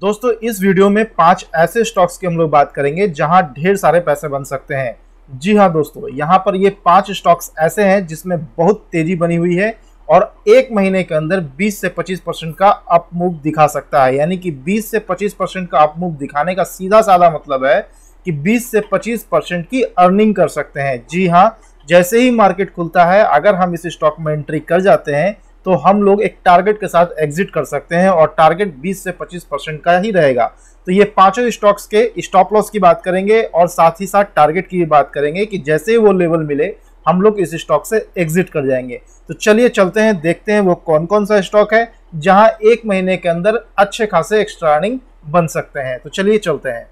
दोस्तों इस वीडियो में पांच ऐसे स्टॉक्स की हम लोग बात करेंगे जहां ढेर सारे पैसे बन सकते हैं जी हाँ दोस्तों यहाँ पर ये पांच स्टॉक्स ऐसे हैं जिसमें बहुत तेजी बनी हुई है और एक महीने के अंदर 20 से 25 परसेंट का अपमूव दिखा सकता है यानी कि 20 से 25 परसेंट का अपमूव दिखाने का सीधा साधा मतलब है कि 20 से 25 परसेंट की अर्निंग कर सकते हैं जी हाँ जैसे ही मार्केट खुलता है अगर हम इस स्टॉक में एंट्री कर जाते हैं तो हम लोग एक टारगेट के साथ एग्जिट कर सकते हैं और टारगेट 20 से 25 परसेंट का ही रहेगा तो ये पांचों स्टॉक्स के स्टॉप लॉस की बात करेंगे और साथ ही साथ टारगेट की भी बात करेंगे कि जैसे ही वो लेवल मिले हम लोग इस स्टॉक से एग्जिट कर जाएंगे तो चलिए चलते हैं देखते हैं वो कौन कौन सा स्टॉक है जहाँ एक महीने के अंदर अच्छे खासे एक्स्ट्रा अर्निंग बन सकते हैं तो चलिए चलते हैं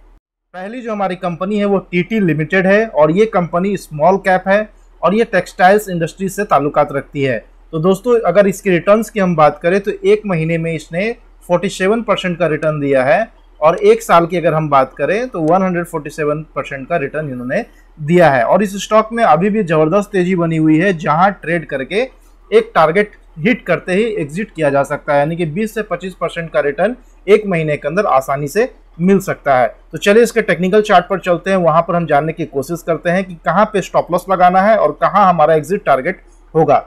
पहली जो हमारी कंपनी है वो टीटी लिमिटेड है और ये कंपनी स्मॉल कैप है और ये टेक्सटाइल्स इंडस्ट्री से ताल्लुकात रखती है तो दोस्तों अगर इसके रिटर्न्स की हम बात करें तो एक महीने में इसने 47 परसेंट का रिटर्न दिया है और एक साल की अगर हम बात करें तो 147 परसेंट का रिटर्न इन्होंने दिया है और इस स्टॉक में अभी भी ज़बरदस्त तेजी बनी हुई है जहां ट्रेड करके एक टारगेट हिट करते ही एग्जिट किया जा सकता है यानी कि 20 से 25 परसेंट का रिटर्न एक महीने के अंदर आसानी से मिल सकता है तो चलिए इसके टेक्निकल चार्ट पर चलते हैं वहां पर हम जानने की कोशिश करते हैं कि कहाँ पे स्टॉप लॉस लगाना है और कहाँ हमारा एग्जिट टारगेट होगा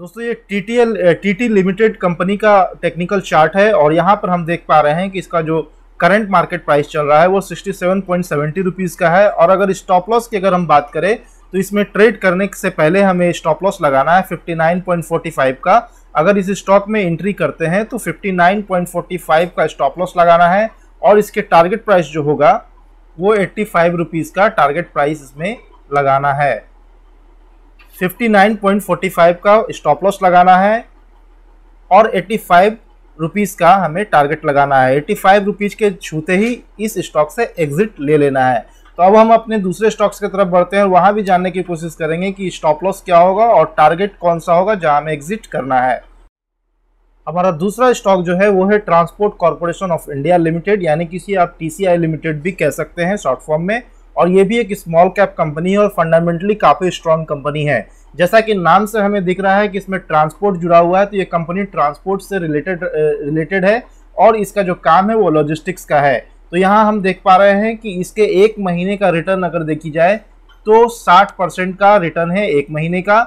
दोस्तों ये T T L T T limited company का टेक्निकल चार्ट है और यहाँ पर हम देख पा रहे हैं कि इसका जो करंट मार्केट प्राइस चल रहा है वो sixty seven point seventy rupees का है और अगर स्टॉप लॉस की अगर हम बात करें तो इसमें ट्रेड करने से पहले हमें स्टॉप लॉस लगाना है fifty nine point forty five का अगर इस स्टॉक में एंट्री करते हैं तो fifty nine point forty five का स्टॉप लॉस लगाना है और इसके टारगेट प्राइस जो होगा वो एट्टी फाइव रुपीज़ का टारगेट प्राइस इसमें लगाना है 59.45 का स्टॉप लॉस लगाना है और 85 रुपीज़ का हमें टारगेट लगाना है 85 रुपीज़ के छूते ही इस स्टॉक से एग्जिट ले लेना है तो अब हम अपने दूसरे स्टॉक्स की तरफ बढ़ते हैं और वहाँ भी जानने की कोशिश करेंगे कि स्टॉप लॉस क्या होगा और टारगेट कौन सा होगा जहाँ हमें एग्जिट करना है हमारा दूसरा स्टॉक जो है वो है transport corporation of India limited यानी किसी आप टी लिमिटेड भी कह सकते हैं शॉर्ट फॉर्म में और ये भी एक स्मॉल कैप कंपनी है और फंडामेंटली काफ़ी स्ट्रॉन्ग कंपनी है जैसा कि नाम से हमें दिख रहा है कि इसमें ट्रांसपोर्ट जुड़ा हुआ है तो ये कंपनी ट्रांसपोर्ट से रिलेटेड रिलेटेड है और इसका जो काम है वो लॉजिस्टिक्स का है तो यहाँ हम देख पा रहे हैं कि इसके एक महीने का रिटर्न अगर देखी जाए तो 60 परसेंट का रिटर्न है एक महीने का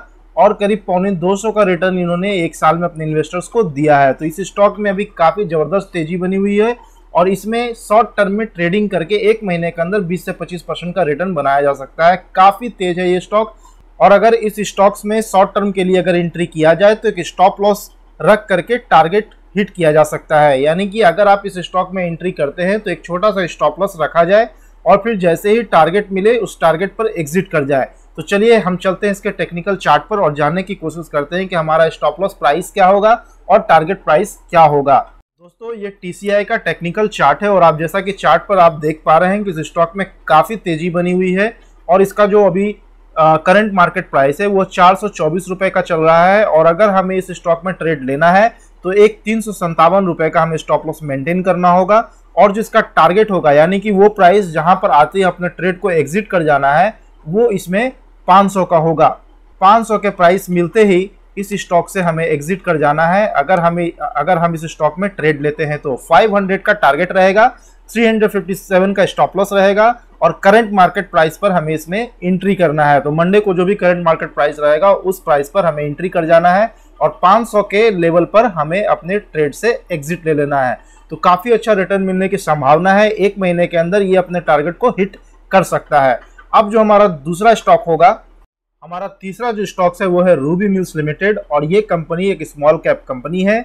और करीब पौने 200 का रिटर्न इन्होंने एक साल में अपने इन्वेस्टर्स को दिया है तो इस स्टॉक में अभी काफ़ी ज़बरदस्त तेज़ी बनी हुई है और इसमें शॉर्ट टर्म में ट्रेडिंग करके एक महीने के अंदर 20 से 25 परसेंट का रिटर्न बनाया जा सकता है काफ़ी तेज है ये स्टॉक और अगर इस स्टॉक्स में शॉर्ट टर्म के लिए अगर एंट्री किया जाए तो एक स्टॉप लॉस रख करके टारगेट हिट किया जा सकता है यानी कि अगर आप इस स्टॉक में एंट्री करते हैं तो एक छोटा सा स्टॉप लॉस रखा जाए और फिर जैसे ही टारगेट मिले उस टारगेट पर एग्जिट कर जाए तो चलिए हम चलते हैं इसके टेक्निकल चार्ट पर और जानने की कोशिश करते हैं कि हमारा स्टॉप लॉस प्राइस क्या होगा और टारगेट प्राइस क्या होगा दोस्तों ये टीसीआई का टेक्निकल चार्ट है और आप जैसा कि चार्ट पर आप देख पा रहे हैं कि इस स्टॉक में काफ़ी तेज़ी बनी हुई है और इसका जो अभी करंट मार्केट प्राइस है वो चार सौ का चल रहा है और अगर हमें इस स्टॉक में ट्रेड लेना है तो एक तीन रुपए का हमें स्टॉप लॉस मेंटेन करना होगा और जो इसका टारगेट होगा यानी कि वो प्राइस जहाँ पर आते ही अपने ट्रेड को एग्जिट कर जाना है वो इसमें 500 का होगा 500 के प्राइस मिलते ही इस स्टॉक से हमें एग्जिट कर जाना है अगर हमें अगर हम इस स्टॉक में ट्रेड लेते हैं तो 500 का टारगेट रहेगा 357 का स्टॉप लॉस रहेगा और करंट मार्केट प्राइस पर हमें इसमें एंट्री करना है तो मंडे को जो भी करंट मार्केट प्राइस रहेगा उस प्राइस पर हमें एंट्री कर जाना है और 500 के लेवल पर हमें अपने ट्रेड से एग्जिट ले लेना है तो काफ़ी अच्छा रिटर्न मिलने की संभावना है एक महीने के अंदर ये अपने टारगेट को हिट कर सकता है अब जो हमारा दूसरा स्टॉक होगा हमारा तीसरा जो स्टॉक्स है वो है रूबी मिल्स लिमिटेड और ये कंपनी एक स्मॉल कैप कंपनी है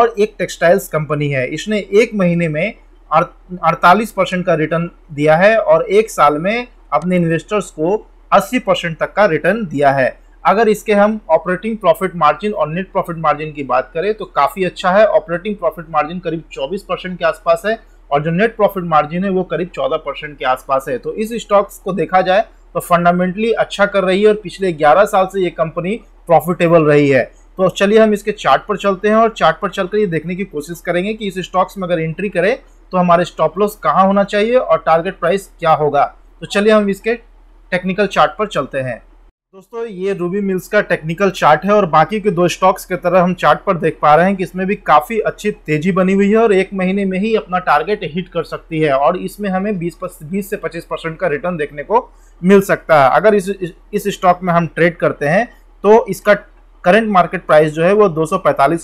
और एक टेक्सटाइल्स कंपनी है इसने एक महीने में अड़तालीस परसेंट का रिटर्न दिया है और एक साल में अपने इन्वेस्टर्स को 80 परसेंट तक का रिटर्न दिया है अगर इसके हम ऑपरेटिंग प्रॉफिट मार्जिन और नेट प्रॉफिट मार्जिन की बात करें तो काफ़ी अच्छा है ऑपरेटिंग प्रॉफिट मार्जिन करीब 24 परसेंट के आसपास है और जो नेट प्रॉफिट मार्जिन है वो करीब 14 परसेंट के आसपास है तो इस स्टॉक्स को देखा जाए तो फंडामेंटली अच्छा कर रही है और पिछले 11 साल से ये कंपनी प्रॉफिटेबल रही है तो चलिए हम इसके चार्ट पर चलते हैं और चार्ट पर चलकर ये देखने की कोशिश करेंगे कि इस स्टॉक्स में अगर एंट्री करें तो हमारे स्टॉप लॉस कहाँ होना चाहिए और टारगेट प्राइस क्या होगा तो चलिए हम इसके टेक्निकल चार्ट पर चलते हैं दोस्तों ये रूबी मिल्स का टेक्निकल चार्ट है और बाकी के दो स्टॉक्स की तरह हम चार्ट पर देख पा रहे हैं कि इसमें भी काफ़ी अच्छी तेजी बनी हुई है और एक महीने में ही अपना टारगेट हिट कर सकती है और इसमें हमें 20 बीस से 25 परसेंट का रिटर्न देखने को मिल सकता है अगर इस इस स्टॉक में हम ट्रेड करते हैं तो इसका करंट मार्केट प्राइस जो है वो दो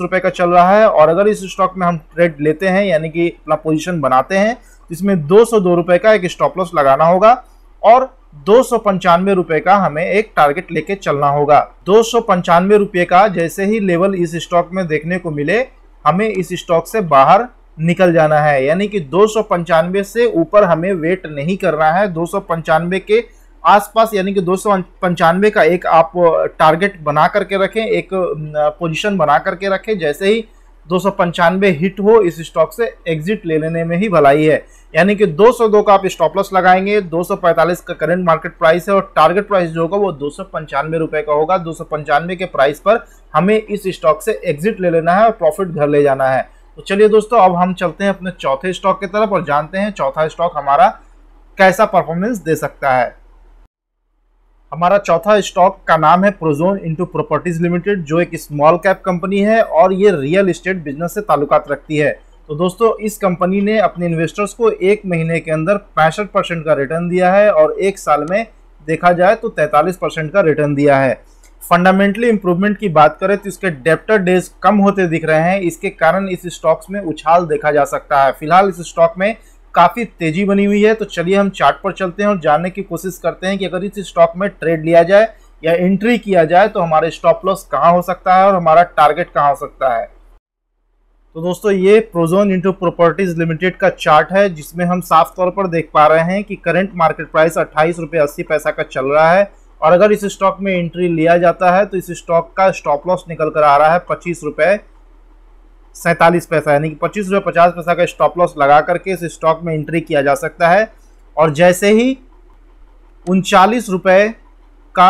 रुपए का चल रहा है और अगर इस स्टॉक में हम ट्रेड लेते हैं यानी कि अपना पोजिशन बनाते हैं तो इसमें दो रुपए का एक स्टॉप लॉस लगाना होगा और दो रुपए का हमें एक टारगेट लेके चलना होगा दो रुपए का जैसे ही लेवल इस स्टॉक में देखने को मिले हमें इस स्टॉक से बाहर निकल जाना है यानी कि दो से ऊपर हमें वेट नहीं करना है दो के आसपास यानी कि दो का एक आप टारगेट बना करके रखें एक पोजीशन बना करके रखें जैसे ही दो हिट हो इस स्टॉक से एग्जिट ले लेने में ही भलाई है यानी कि 202 का आप स्टॉप लॉस लगाएंगे 245 का करंट मार्केट प्राइस है और टारगेट प्राइस जो होगा वो दो रुपए का होगा दो के प्राइस पर हमें इस स्टॉक से एग्जिट ले लेना है और प्रॉफिट घर ले जाना है तो चलिए दोस्तों अब हम चलते हैं अपने चौथे स्टॉक की तरफ और जानते हैं चौथा स्टॉक हमारा कैसा परफॉर्मेंस दे सकता है हमारा चौथा स्टॉक का नाम है प्रोजोन इंटू प्रॉपर्टीज लिमिटेड जो एक स्मॉल कैप कंपनी है और ये रियल इस्टेट बिजनेस से ताल्लुकात रखती है तो दोस्तों इस कंपनी ने अपने इन्वेस्टर्स को एक महीने के अंदर पैंसठ परसेंट का रिटर्न दिया है और एक साल में देखा जाए तो 43 परसेंट का रिटर्न दिया है फंडामेंटली इंप्रूवमेंट की बात करें तो इसके डेप्टर डेज कम होते दिख रहे हैं इसके कारण इस स्टॉक्स में उछाल देखा जा सकता है फिलहाल इस स्टॉक में काफ़ी तेज़ी बनी हुई है तो चलिए हम चार्ट पर चलते हैं और जानने की कोशिश करते हैं कि अगर इस स्टॉक में ट्रेड लिया जाए या एंट्री किया जाए तो हमारा स्टॉप लॉस कहाँ हो सकता है और हमारा टारगेट कहाँ हो सकता है तो दोस्तों ये प्रोजोन इंटो प्रॉपर्टीज़ लिमिटेड का चार्ट है जिसमें हम साफ तौर पर देख पा रहे हैं कि करंट मार्केट प्राइस अट्ठाईस रुपये अस्सी पैसा का चल रहा है और अगर इस स्टॉक में एंट्री लिया जाता है तो इस स्टॉक का स्टॉप लॉस निकल कर आ रहा है पच्चीस रुपये सैंतालीस पैसा यानी कि पच्चीस रुपये पचास पैसा का स्टॉप लॉस लगा करके इस स्टॉक में एंट्री किया जा सकता है और जैसे ही उनचालीस रुपये का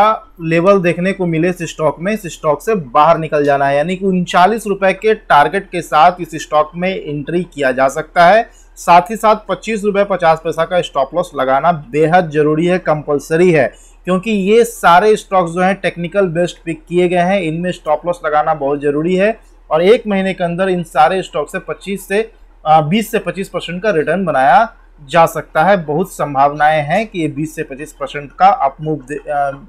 लेवल देखने को मिले इस स्टॉक में इस स्टॉक से बाहर निकल जाना है यानी कि उनचालीस रुपये के टारगेट के साथ इस स्टॉक में एंट्री किया जा सकता है साथ ही साथ पच्चीस रुपये पचास पैसा का स्टॉप लॉस लगाना बेहद ज़रूरी है कंपलसरी है क्योंकि ये सारे स्टॉक्स जो हैं टेक्निकल बेस्ड पिक किए गए हैं इनमें स्टॉप लॉस लगाना बहुत ज़रूरी है और एक महीने के अंदर इन सारे स्टॉक से 25 से बीस से पच्चीस परसेंट का रिटर्न बनाया जा सकता है बहुत संभावनाएं हैं कि ये 20 से 25 परसेंट का अपमूव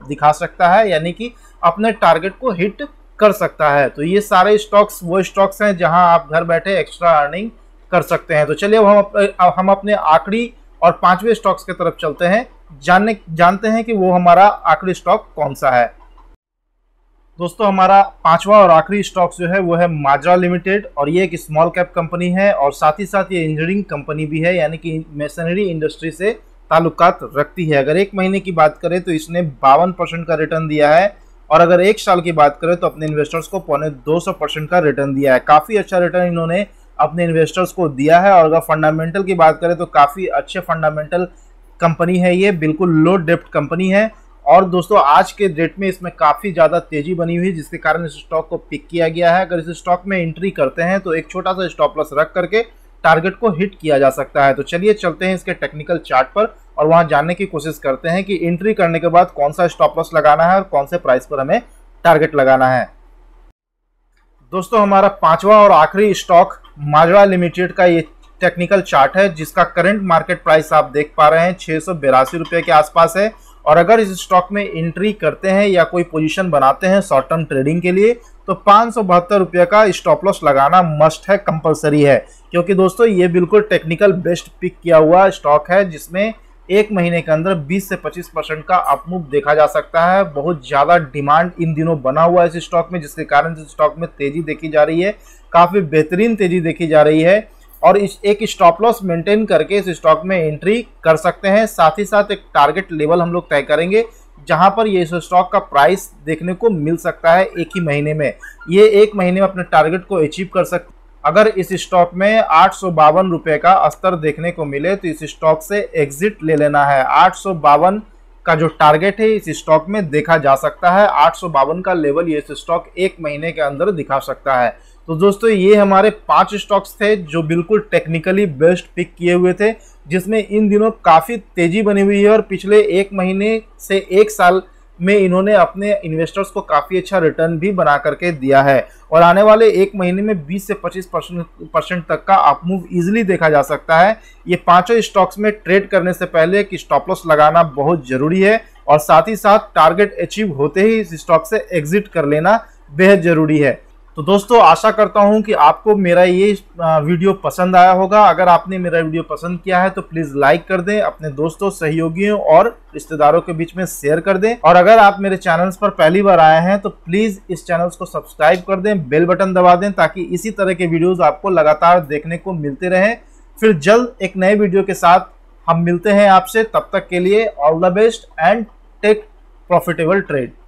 दिखा सकता है यानी कि अपने टारगेट को हिट कर सकता है तो ये सारे स्टॉक्स वो स्टॉक्स हैं जहां आप घर बैठे एक्स्ट्रा अर्निंग कर सकते हैं तो चलिए अब हम अब हम अपने आखिरी और पांचवें स्टॉक्स की तरफ चलते हैं जानने जानते हैं कि वो हमारा आखिरी स्टॉक कौन सा है दोस्तों हमारा पांचवा और आखिरी स्टॉक्स जो है वो है माजरा लिमिटेड और ये एक स्मॉल कैप कंपनी है और साथ ही साथ ये इंजीनियरिंग कंपनी भी है यानी कि मेसनरी इंडस्ट्री से ताल्लुकात रखती है अगर एक महीने की बात करें तो इसने बावन परसेंट का रिटर्न दिया है और अगर एक साल की बात करें तो अपने इन्वेस्टर्स को पौने दो परसेंट का रिटर्न दिया है काफ़ी अच्छा रिटर्न इन्होंने अपने इन्वेस्टर्स को दिया है और अगर फंडामेंटल की बात करें तो काफ़ी अच्छे फंडामेंटल कंपनी है ये बिल्कुल लो डेप्ट कंपनी है और दोस्तों आज के डेट में इसमें काफ़ी ज़्यादा तेजी बनी हुई है जिसके कारण इस स्टॉक को पिक किया गया है अगर इस स्टॉक में एंट्री करते हैं तो एक छोटा सा स्टॉप लॉस रख करके टारगेट को हिट किया जा सकता है तो चलिए चलते हैं इसके टेक्निकल चार्ट पर और वहाँ जानने की कोशिश करते हैं कि एंट्री करने के बाद कौन सा स्टॉप लॉस लगाना है और कौन से प्राइस पर हमें टारगेट लगाना है दोस्तों हमारा पांचवा और आखिरी स्टॉक माजरा लिमिटेड का ये टेक्निकल चार्ट है जिसका करंट मार्केट प्राइस आप देख पा रहे हैं छः सौ के आसपास है और अगर इस स्टॉक में एंट्री करते हैं या कोई पोजीशन बनाते हैं शॉर्ट टर्म ट्रेडिंग के लिए तो पाँच सौ बहत्तर रुपये का स्टॉप लॉस लगाना मस्ट है कंपलसरी है क्योंकि दोस्तों ये बिल्कुल टेक्निकल बेस्ट पिक किया हुआ स्टॉक है जिसमें एक महीने के अंदर 20 से 25 परसेंट का अपमूव देखा जा सकता है बहुत ज़्यादा डिमांड इन दिनों बना हुआ है इस स्टॉक में जिसके कारण इस स्टॉक में तेज़ी देखी जा रही है काफ़ी बेहतरीन तेज़ी देखी जा रही है और इस एक स्टॉप लॉस मेंटेन करके इस स्टॉक में एंट्री कर सकते हैं साथ ही साथ एक टारगेट लेवल हम लोग तय करेंगे जहां पर ये स्टॉक का प्राइस देखने को मिल सकता है एक ही महीने में ये एक महीने में अपने टारगेट को अचीव कर सकते अगर इस स्टॉक में आठ रुपए का स्तर देखने को मिले तो इस स्टॉक से एग्जिट ले लेना है आठ का जो टारगेट है इस स्टॉक में देखा जा सकता है आठ का लेवल ये स्टॉक एक महीने के अंदर दिखा सकता है तो दोस्तों ये हमारे पांच स्टॉक्स थे जो बिल्कुल टेक्निकली बेस्ट पिक किए हुए थे जिसमें इन दिनों काफ़ी तेज़ी बनी हुई है और पिछले एक महीने से एक साल में इन्होंने अपने इन्वेस्टर्स को काफ़ी अच्छा रिटर्न भी बना करके दिया है और आने वाले एक महीने में 20 से 25 परसेंट परसेंट तक का अप मूव देखा जा सकता है ये पांचों स्टॉक्स में ट्रेड करने से पहले एक स्टॉप लॉस लगाना बहुत ज़रूरी है और साथ ही साथ टारगेट अचीव होते ही इस स्टॉक से एग्जिट कर लेना बेहद ज़रूरी है तो दोस्तों आशा करता हूं कि आपको मेरा ये वीडियो पसंद आया होगा अगर आपने मेरा वीडियो पसंद किया है तो प्लीज़ लाइक कर दें अपने दोस्तों सहयोगियों और रिश्तेदारों के बीच में शेयर कर दें और अगर आप मेरे चैनल्स पर पहली बार आए हैं तो प्लीज़ इस चैनल्स को सब्सक्राइब कर दें बेल बटन दबा दें ताकि इसी तरह के वीडियोज़ आपको लगातार देखने को मिलते रहें फिर जल्द एक नए वीडियो के साथ हम मिलते हैं आपसे तब तक के लिए all the best and take profitable trade